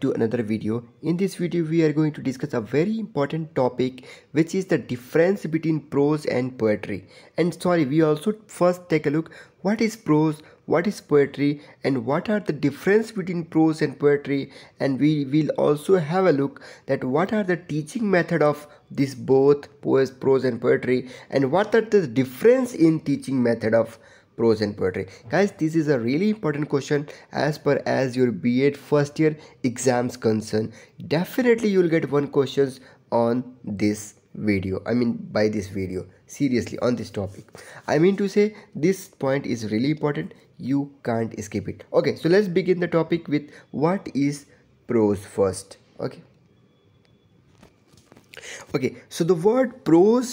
to another video in this video we are going to discuss a very important topic which is the difference between prose and poetry and sorry we also first take a look what is prose what is poetry and what are the difference between prose and poetry and we will also have a look that what are the teaching method of this both prose prose and poetry and what are the difference in teaching method of prose and poetry guys this is a really important question as per as your B.A. first year exams concern definitely you'll get one questions on this video i mean by this video seriously on this topic i mean to say this point is really important you can't skip it okay so let's begin the topic with what is prose first okay okay so the word prose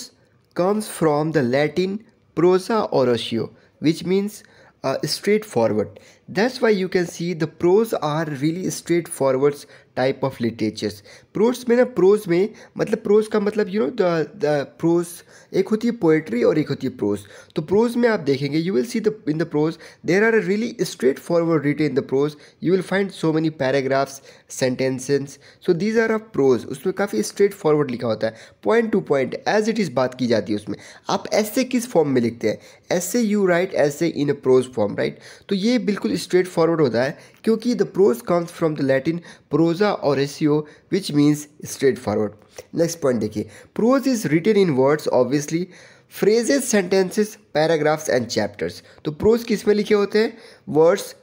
comes from the latin prosa oratio which means uh, straightforward that's why you can see the prose are really straight forwards type of literatures prose में ना pros में मतलब pros का मतलब you know the pros एक होती है poetry और एक होती है प्रोज तो प्रोज में आप देखेंगे you will see the in the prose there are a really straight forward write in the prose you will find so many paragraphs sentences so these are of prose उसमें काफ़ी straight forward लिखा होता है point to point as it is बात की जाती है उसमें आप ऐसे किस फॉर्म में लिखते हैं ऐसे यू राइट ऐसे in a prose form write तो ये बिल्कुल स्ट्रेट फॉरवर्ड होता है क्योंकि the prose comes from the Latin prosa oratio which means straight forward next point देखिए prose is written in words obviously phrases sentences paragraphs and chapters तो prose किस में लिखे होते हैं वर्ड्स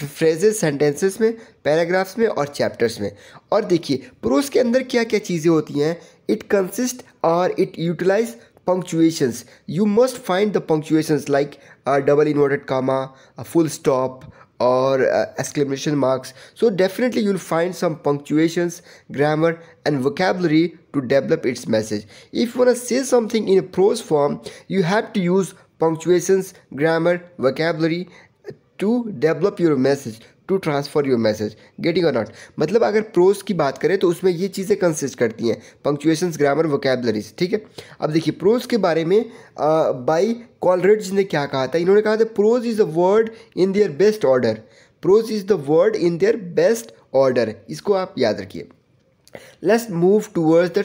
फ्रेजेस सेंटेंसेस में पैराग्राफ्स में और चैप्टर्स में और देखिए प्रोज के अंदर क्या क्या चीज़ें होती हैं इट कंसिस्ट और it utilize punctuations you must find the punctuations like a double inverted comma a full stop or uh, exclamation marks so definitely you'll find some punctuations grammar and vocabulary to develop its message if you want to say something in a prose form you have to use punctuations grammar vocabulary to develop your message to transfer your message getting और not मतलब अगर pros की बात करें तो उसमें ये चीज़ें कंसिस्ट करती हैं पंक्चुएशन ग्रामर वोकेबलरीज ठीक है अब देखिए प्रोज के बारे में बाई कॉलरेड्स ने क्या कहा था इन्होंने कहा था prose is a word in their best order prose is the word in their best order इसको आप याद रखिए let's move towards the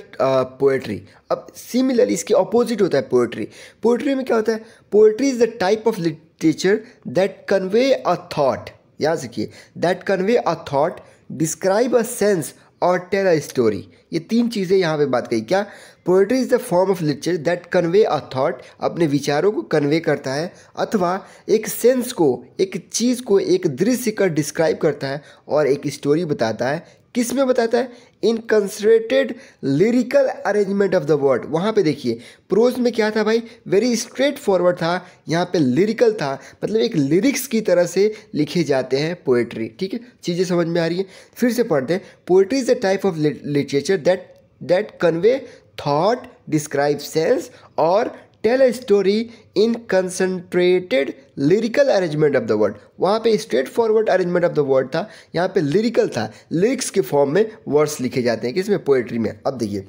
poetry अब सिमिलरली इसके ऑपोजिट होता है पोएट्री पोएट्री में क्या होता है poetry is the type of literature that convey a thought याद रखिए that convey a thought describe a sense और टेल अ स्टोरी ये तीन चीज़ें यहाँ पे बात कही क्या poetry is the form of literature that convey a thought अपने विचारों को कन्वे करता है अथवा एक सेंस को एक चीज़ को एक दृश्य का डिस्क्राइब करता है और एक स्टोरी बताता है किस में बताता है in concentrated lyrical arrangement of the word वहाँ पे देखिए प्रोज में क्या था भाई वेरी स्ट्रेट फॉरवर्ड था यहाँ पे लिरिकल था मतलब एक लिरिक्स की तरह से लिखे जाते हैं पोएट्री ठीक है चीज़ें समझ में आ रही है फिर से पढ़ते हैं poetry is a type of literature that that convey thought describe sense और tell a story in concentrated lyrical arrangement of the word वहाँ पे straight forward arrangement of the word था यहाँ पे लिरिकल था लिरिक्स के फॉर्म में words लिखे जाते हैं किसमें पोएट्री में अब देखिए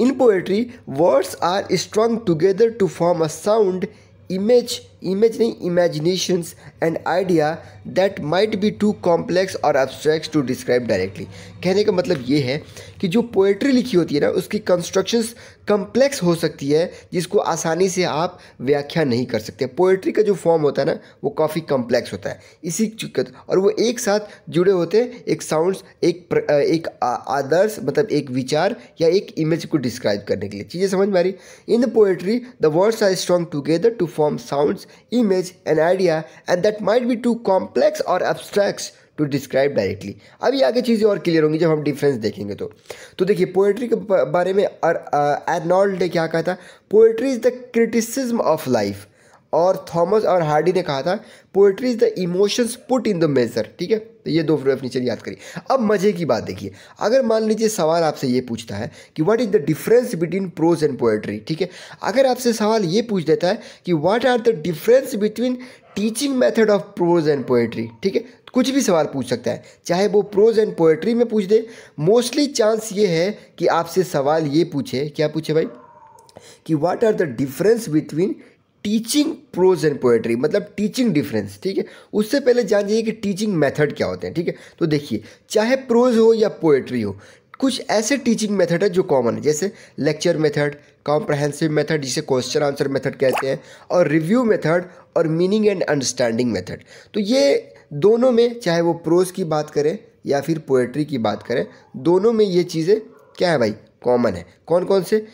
in poetry words are strung together to form a sound image imagining imaginations and idea that might be too complex or abstract to describe directly कहने का मतलब ये है कि जो पोएट्री लिखी होती है ना उसकी कंस्ट्रक्शंस कम्प्लेक्स हो सकती है जिसको आसानी से आप व्याख्या नहीं कर सकते पोएट्री का जो फॉर्म होता है ना वो काफ़ी कम्प्लेक्स होता है इसी चुके और वो एक साथ जुड़े होते हैं एक साउंड्स एक प्र, एक आदर्श मतलब एक विचार या एक इमेज को डिस्क्राइब करने के लिए चीज़ें समझ में आ रही in the poetry the words are strung together to form sounds image, an idea, and that might be too complex or abstract to describe directly अभी आगे चीज़ें और क्लियर होंगी जब हम डिफरेंस देखेंगे तो तो देखिए पोएट्री के बारे में एर्नॉल्ड ने क्या कहा था poetry is the criticism of life और थॉमस और हार्डी ने कहा था poetry is the emotions put in the measure ठीक है तो ये दो डेफिनेशन याद करिए अब मज़े की बात देखिए अगर मान लीजिए सवाल आपसे ये पूछता है कि what is the difference between prose and poetry ठीक है अगर आपसे सवाल ये पूछ देता है कि what are the difference between teaching method of prose and poetry ठीक है कुछ भी सवाल पूछ सकता है चाहे वो प्रोज एंड पोएट्री में पूछ दे मोस्टली चांस ये है कि आपसे सवाल ये पूछे क्या पूछे भाई कि what are the difference between teaching prose and poetry मतलब टीचिंग डिफरेंस ठीक है उससे पहले जान जाइए कि टीचिंग मेथड क्या होते हैं ठीक है थीके? तो देखिए चाहे प्रोज हो या पोएट्री हो कुछ ऐसे टीचिंग मेथड है जो कॉमन है जैसे लेक्चर मेथड कॉम्प्रहेंसिव मेथड जिसे क्वेश्चन आंसर मेथड कहते हैं और रिव्यू मेथड और मीनिंग एंड अंडरस्टैंडिंग मेथड तो ये दोनों में चाहे वो प्रोज की बात करें या फिर पोएट्री की बात करें दोनों में ये चीज़ें क्या है भाई कॉमन है कौन कौन से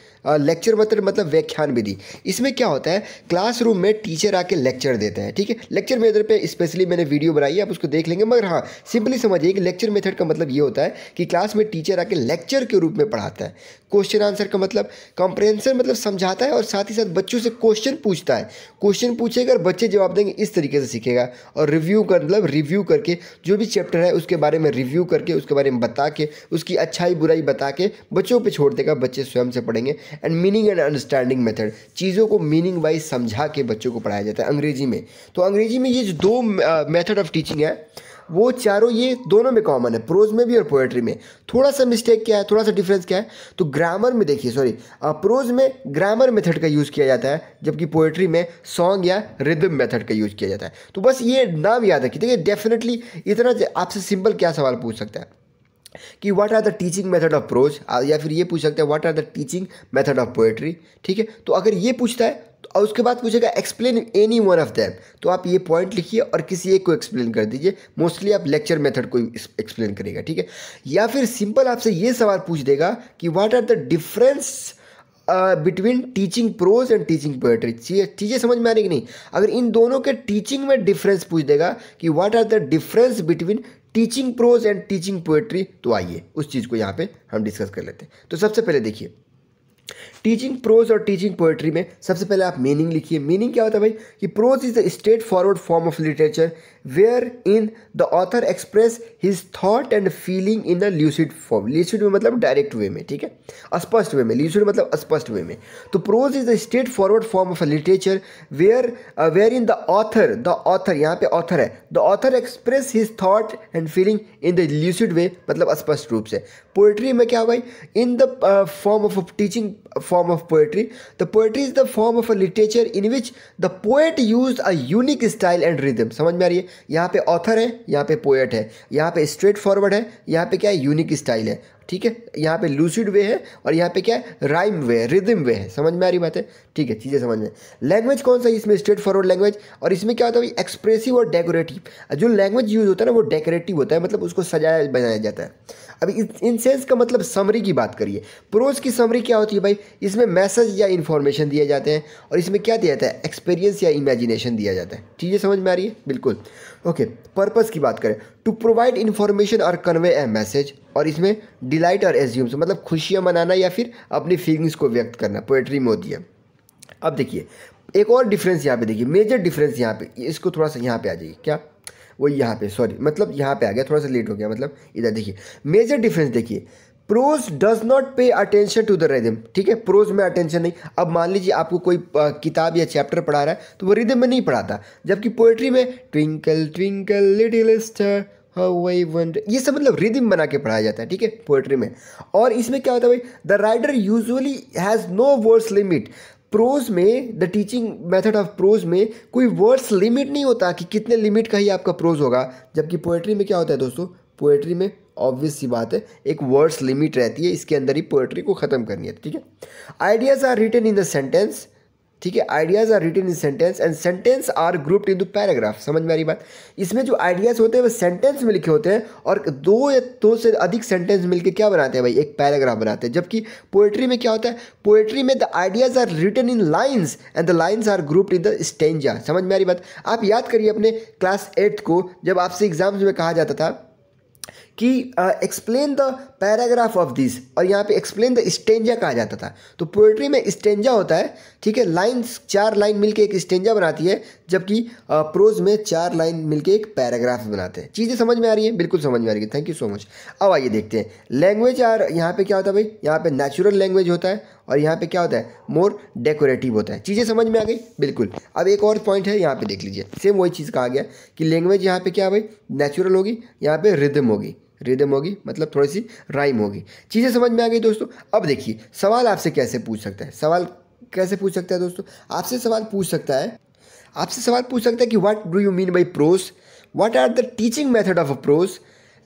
लेक्चर मतलब मतलब व्याख्यान विधि इसमें क्या होता है क्लासरूम में टीचर आके लेक्चर देते हैं ठीक है लेक्चर मेथड पे स्पेशली मैंने वीडियो बनाई है आप उसको देख लेंगे मगर हाँ सिंपली समझिए कि लेक्चर मेथड का मतलब ये होता है कि क्लास में टीचर आके लेक्चर के रूप में पढ़ाता है क्वेश्चन आंसर का मतलब कॉम्प्रेंसर मतलब समझाता है और साथ ही साथ बच्चों से क्वेश्चन पूछता है क्वेश्चन पूछेगा और बच्चे जवाब देंगे इस तरीके से सीखेगा और रिव्यू कर मतलब रिव्यू करके जो भी चैप्टर है उसके बारे में रिव्यू करके उसके बारे में बता के उसकी अच्छाई बुराई बता के बच्चों पर छोड़ देगा बच्चे स्वयं से पढ़ेंगे and meaning and understanding method चीज़ों को मीनिंग वाइज समझा के बच्चों को पढ़ाया जाता है अंग्रेजी में तो अंग्रेजी में ये जो दो मेथड ऑफ टीचिंग है वो चारों ये दोनों में कॉमन है प्रोज में भी और पोएट्री में थोड़ा सा मिस्टेक क्या है थोड़ा सा डिफरेंस क्या है तो ग्रामर में देखिए सॉरी प्रोज में ग्रामर मेथड का यूज़ किया जाता है जबकि पोएट्री में सॉन्ग या रिदम मेथड का यूज़ किया जाता है तो बस ये नाम याद रखिए देखिए डेफिनेटली इतना आपसे सिंपल क्या सवाल पूछ सकता है कि what are the teaching method of prose या फिर ये पूछ सकते हैं what are the teaching method of poetry ठीक है तो अगर ये पूछता है तो और उसके बाद पूछेगा explain any one of them तो आप ये पॉइंट लिखिए और किसी एक को एक्सप्लेन कर दीजिए मोस्टली आप लेक्चर मेथड को एक्सप्लेन करेगा ठीक है या फिर सिंपल आपसे ये सवाल पूछ देगा कि what are the difference between teaching prose and teaching poetry चीज़ें समझ में आ रही कि नहीं अगर इन दोनों के टीचिंग में डिफरेंस पूछ देगा कि what are the difference between teaching prose and teaching poetry तो आइए उस चीज़ को यहाँ पे हम डिस्कस कर लेते हैं तो सबसे पहले देखिए टीचिंग प्रोज और टीचिंग पोएट्री में सबसे पहले आप मीनिंग लिखिए मीनिंग क्या होता है भाई कि prose is the straight forward form of literature in the author express his thought and feeling in the lucid form lucid में मतलब डायरेक्ट वे में ठीक है अस्पष्ट वे में ल्यूसिड मतलब अस्पष्ट वे में तो prose is the straight forward form of literature where where in the author the author यहाँ पे ऑथर है the author express his thought and feeling in the lucid way मतलब स्पष्ट रूप से पोएट्री में क्या भाई in the form of teaching form of poetry the poetry is the form of a literature in which the poet use a unique style and rhythm समझ में आ रही है यहाँ पे ऑथर है यहाँ पे पोएट है यहाँ पे स्ट्रेट फॉरवर्ड है यहाँ पे क्या है यूनिक स्टाइल है ठीक है यहाँ पे लूसिड वे है और यहाँ पे क्या है राइम वे है रिदम वे है समझ में आ रही बात है ठीक है चीज़ें समझ में लैंग्वेज कौन सा है इसमें स्ट्रेट फॉरवर्ड लैंग्वेज और इसमें क्या होता है भाई एक्सप्रेसिव और डेकोरेटिव जो लैंग्वेज यूज़ होता है ना वो डेकोरेटिव होता है मतलब उसको सजाया बनाया जाता है अब इन सेंस का मतलब समरी की बात करिए प्रोज की समरी क्या होती है भाई इसमें मैसेज या इन्फॉर्मेशन दिए जाते हैं और इसमें क्या दिया जाता है एक्सपीरियंस या इमेजिनेशन दिया जाता है चीज़ें समझ में आ रही है बिल्कुल ओके पर्पज़ की बात करें टू प्रोवाइड इन्फॉर्मेशन और कन्वे ए मैसेज और इसमें डिलाइट और एज्यूम्स मतलब खुशियाँ मनाना या फिर अपनी फीलिंग्स को व्यक्त करना पोएट्री में होती है अब देखिए एक और डिफरेंस यहाँ पे देखिए मेजर डिफरेंस यहाँ पे इसको थोड़ा सा यहाँ पे आ जाइए क्या वो यहाँ पे सॉरी मतलब यहाँ पे आ गया थोड़ा सा लेट हो गया मतलब इधर देखिए मेजर डिफरेंस देखिए prose does not pay attention to the rhythm ठीक है प्रोज में अटेंशन नहीं अब मान लीजिए आपको कोई किताब या चैप्टर पढ़ा रहा है तो वो रिदम में नहीं पढ़ाता जबकि पोएट्री में ट्विंकल ट्विंकल लिटिल स्टार ये सब मतलब रिदम बना के पढ़ाया जाता है ठीक है पोएट्री में और इसमें क्या होता है भाई the writer usually has no words limit prose में the teaching method of prose में कोई वर्ड्स लिमिट नहीं होता कि कितने लिमिट का ही आपका प्रोज होगा जबकि पोएट्री में क्या होता है दोस्तों पोएट्री में ऑब्वियस सी बात है एक वर्ड्स लिमिट रहती है इसके अंदर ही पोएट्री को ख़त्म करनी है ठीक है ideas are written in the sentence ठीक है ideas are written in sentence and sentence are grouped in the paragraph समझ में आ रही बात इसमें जो आइडियाज़ होते हैं वो सेंटेंस में लिखे होते हैं और दो या दो से अधिक सेंटेंस मिलके क्या बनाते हैं भाई एक पैराग्राफ बनाते हैं जबकि पोएट्री में क्या होता है पोएट्री में the ideas are written in lines and the lines are grouped in the stanza समझ में आ रही बात आप याद करिए अपने क्लास एट्थ को जब आपसे एग्जाम्स में कहा जाता था कि explain the paragraph of this और यहाँ पे एक्सप्लेन द स्टेंजा कहा जाता था तो पोएट्री में स्टेंजा होता है ठीक है लाइन्स चार लाइन मिलके एक स्टेंजा बनाती है जबकि प्रोज में चार लाइन मिलके एक पैराग्राफ बनाते हैं चीज़ें समझ में आ रही है बिल्कुल समझ में आ रही है थैंक यू सो मच अब आइए देखते हैं लैंग्वेज यार यहाँ पर क्या होता है भाई यहाँ पर नेचुरल लैंग्वेज होता है और यहाँ पर क्या होता है मोर डेकोरेटिव होता है चीज़ें समझ में आ गई बिल्कुल अब एक और पॉइंट है यहाँ पर देख लीजिए सेम वही चीज़ कहा गया कि लैंग्वेज यहाँ पर क्या भाई नेचुरल होगी यहाँ पर रिदम होगी रिदम होगी मतलब थोड़ी सी राइम होगी चीज़ें समझ में आ गई दोस्तों अब देखिए सवाल आपसे कैसे पूछ सकता है सवाल कैसे पूछ सकता है दोस्तों आपसे सवाल पूछ सकता है आपसे सवाल पूछ सकता है कि what do you mean by prose what are the teaching method of a prose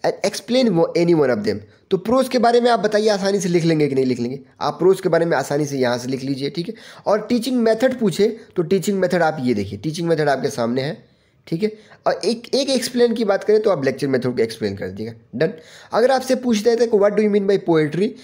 and explain any one of them तो प्रोस के बारे में आप बताइए आसानी से लिख लेंगे कि नहीं लिख लेंगे आप प्रोस के बारे में आसानी से यहाँ से लिख लीजिए ठीक है और टीचिंग मेथड पूछे तो टीचिंग मेथड आप ये देखिए टीचिंग मेथड आपके सामने है ठीक है और एक एक एक्सप्लेन की बात करें तो आप लेक्चर मेथड को एक्सप्लेन कर दीजिएगा डन अगर आपसे पूछते हैं कि what do you mean by poetry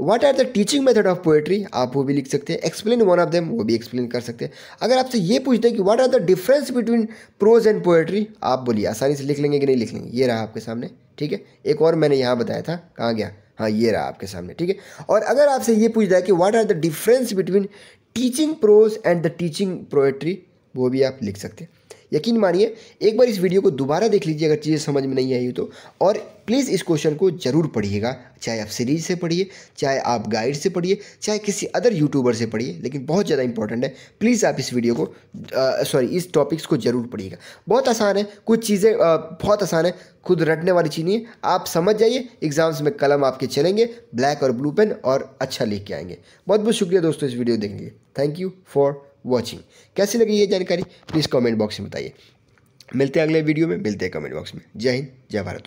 what are the teaching method of poetry आप वो भी लिख सकते हैं एक्सप्लेन वन ऑफ देम वो भी एक्सप्लेन कर सकते हैं अगर आपसे ये पूछते हैं कि what are the difference between prose and poetry आप बोलिए आसानी से लिख लेंगे कि नहीं लिख लेंगे ये रहा आपके सामने ठीक है एक और मैंने यहाँ बताया था कहाँ गया हाँ ये रहा आपके सामने ठीक है और अगर आपसे ये पूछ है कि what are the difference between teaching prose and the teaching poetry वो भी आप लिख सकते हैं यकीन मानिए एक बार इस वीडियो को दोबारा देख लीजिए अगर चीज़ें समझ में नहीं आई तो और प्लीज़ इस क्वेश्चन को ज़रूर पढ़िएगा चाहे आप सीरीज से पढ़िए चाहे आप गाइड से पढ़िए चाहे किसी अदर यूट्यूबर से पढ़िए लेकिन बहुत ज़्यादा इंपॉर्टेंट है प्लीज़ आप इस वीडियो को सॉरी इस टॉपिक्स को ज़रूर पढ़िएगा बहुत आसान है कुछ चीज़ें बहुत आसान है खुद रटने वाली चीज़ नहीं है आप समझ जाइए एग्जाम्स में कलम आपके चलेंगे ब्लैक और ब्लू पेन और अच्छा लिख के आएंगे बहुत बहुत शुक्रिया दोस्तों इस वीडियो देखने के थैंक यू फॉर वॉचिंग कैसी लगी ये जानकारी प्लीज़ कमेंट बॉक्स में बताइए मिलते हैं अगले वीडियो में मिलते हैं कमेंट बॉक्स में जय हिंद जय भारत